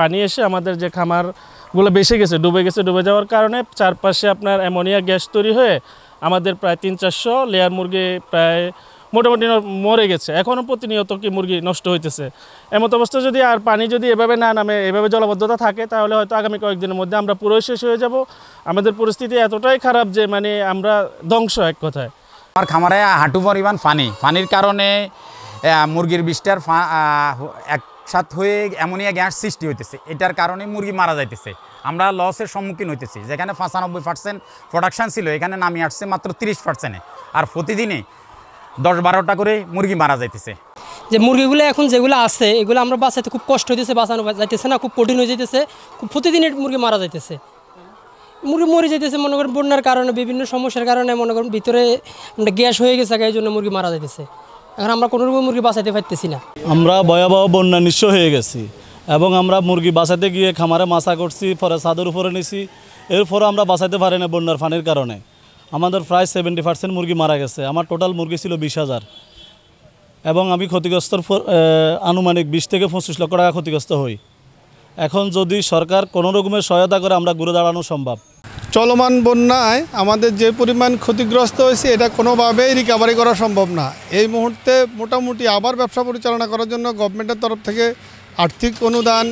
পানি এসে আমাদের যে খামারগুলো বেশি গেছে ডুবে গেছে ডুবে যাওয়ার কারণে চারপাশে আপনার অ্যামোনিয়া গ্যাস তৈরি হয়ে আমাদের প্রায় তিন চারশো লেয়ার মুরগি প্রায় মোটামুটি মরে গেছে এখনও প্রতিনিয়ত কি মুরগি নষ্ট হইতেছে এমত অবস্থা যদি আর পানি যদি এভাবে না নামে এভাবে জলবদ্ধতা থাকে তাহলে হয়তো আগামী কয়েকদিনের মধ্যে আমরা পুরোই শেষ হয়ে যাব আমাদের পরিস্থিতি এতটাই খারাপ যে মানে আমরা ধ্বংস এক কথায় আমার খামারে হাঁটু পরিমাণ পানি পানির কারণে মুরগির বিষ্টার এক সাত হয়ে অ্যামোনিয়া গ্যাস সৃষ্টি হইতেছে এটার কারণে মুরগি মারা যাইতেছে আমরা লসের সম্মুখীন হইতেছি যেখানে পঁচানব্বই পার্সেন্ট প্রোডাকশান ছিল এখানে নামিয়ে আসছে মাত্র তিরিশ পার্সেন্টে আর প্রতিদিনে দশ বারোটা করে মুরগি মারা যাইতেছে যে মুরগিগুলো এখন যেগুলো আছে এগুলো আমরা বাঁচাইতে খুব কষ্ট হইতেছে বাঁচানো যাইতেছে না খুব কঠিন হয়ে যেতেছে খুব প্রতিদিনের মুরগি মারা যাইতেছে মুরগি মরে যেতেছে মনে করেন বন্যার কারণে বিভিন্ন সমস্যার কারণে মনে করেন ভিতরে গ্যাস হয়ে গেছে এই জন্য মুরগি মারা যাইতেছে এখন আমরা রকম মুরগি বাঁচাইতে পারতেছি না আমরা ভয়াবহ বন্যা নিঃস্ব হয়ে গেছি এবং আমরা মুরগি বাঁচাতে গিয়ে খামারে মাছা করছি পরে সাদর উপরে নিছি এরপরে আমরা বাঁচাতে পারি না বন্যার ফানির কারণে আমাদের প্রায় সেভেন্টি পার্সেন্ট মুরগি মারা গেছে আমার টোটাল মুরগি ছিল বিশ হাজার এবং আমি ক্ষতিগ্রস্তর আনুমানিক বিশ থেকে পঁচিশ লক্ষ টাকা ক্ষতিগ্রস্ত হই এখন যদি সরকার কোনো রকমের সহায়তা করে আমরা ঘুরে দাঁড়ানো সম্ভব চলমান বন্যায় আমাদের যে পরিমাণ ক্ষতিগ্রস্ত হয়েছে এটা কোনোভাবেই রিকাভারি করা সম্ভব না এই মুহূর্তে মোটামুটি আবার ব্যবসা পরিচালনা করার জন্য গভর্নমেন্টের তরফ থেকে আর্থিক অনুদান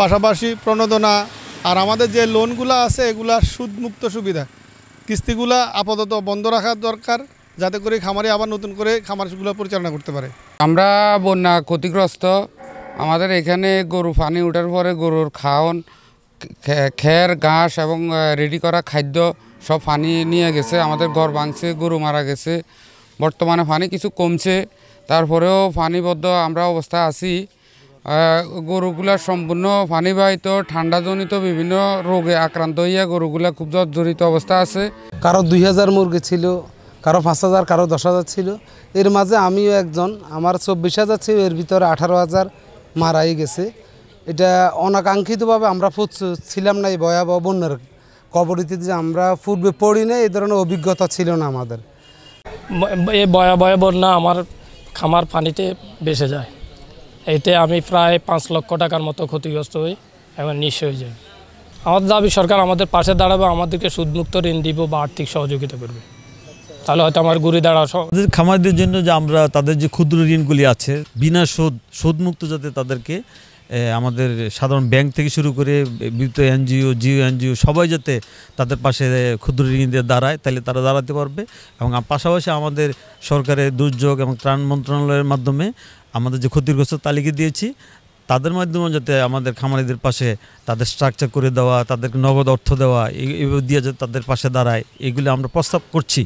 পাশাপাশি প্রণোদনা আর আমাদের যে লোনগুলো আছে এগুলা সুদমুক্ত সুবিধা কিস্তিগুলা আপাতত বন্ধ রাখা দরকার যাতে করে খামারে আবার নতুন করে খামারগুলো পরিচালনা করতে পারে আমরা বন্যা ক্ষতিগ্রস্ত আমাদের এখানে গরু পানি ওঠার পরে গরুর খাওয়ান খের ঘাস এবং রেডি করা খাদ্য সব পানি নিয়ে গেছে আমাদের ঘর ভাঙছে গরু মারা গেছে বর্তমানে পানি কিছু কমছে তারপরেও পানিবদ্ধ আমরা অবস্থা আছি গরুগুলা সম্পূর্ণ পানিবাহিত ঠান্ডাজনিত বিভিন্ন রোগে আক্রান্ত হইয়া গরুগুলা খুব জর্জরিত অবস্থা আছে কারো দুই হাজার মুরগি ছিল কারো পাঁচ হাজার কারো দশ হাজার ছিল এর মাঝে আমিও একজন আমার চব্বিশ হাজার ছিল এর ভিতরে আঠারো হাজার মারাই গেছে এটা অনাকাঙ্ক্ষিতভাবে আমরা ছিলাম না এই ভয়াবহ বন্যার কবরীতে যে আমরা পূর্বে পড়ি না এই ধরনের অভিজ্ঞতা ছিল না আমাদের এই ভয়াবহ বন্যা আমার খামার পানিতে বেসে যায় এতে আমি প্রায় পাঁচ লক্ষ টাকার মতো ক্ষতিগ্রস্ত হই এবং নিঃস হয়ে যাই আমাদের দাবি সরকার আমাদের পাশে দাঁড়াবে আমাদেরকে সুদমুক্ত ঋণ দিব বা আর্থিক সহযোগিতা করবে তাহলে হয়তো আমার ঘুরে দাঁড়া খামারদের জন্য যে আমরা তাদের যে ক্ষুদ্র ঋণগুলি আছে বিনা সুদ সুদমুক্ত যাতে তাদেরকে আমাদের সাধারণ ব্যাংক থেকে শুরু করে বিদ্যুৎ এনজিও জিও এনজিও সবাই যাতে তাদের পাশে ক্ষুদ্র ঋণীদের দাঁড়ায় তাহলে তারা দাঁড়াতে পারবে এবং পাশাপাশি আমাদের সরকারের দুর্যোগ এবং ত্রাণ মন্ত্রণালয়ের মাধ্যমে আমাদের যে ক্ষতিগ্রস্ত তালিকা দিয়েছি তাদের মাধ্যমে যাতে আমাদের খামারিদের পাশে তাদের স্ট্রাকচার করে দেওয়া তাদেরকে নগদ অর্থ দেওয়া এই দিয়ে যাতে তাদের পাশে দাঁড়ায় এগুলো আমরা প্রস্তাব করছি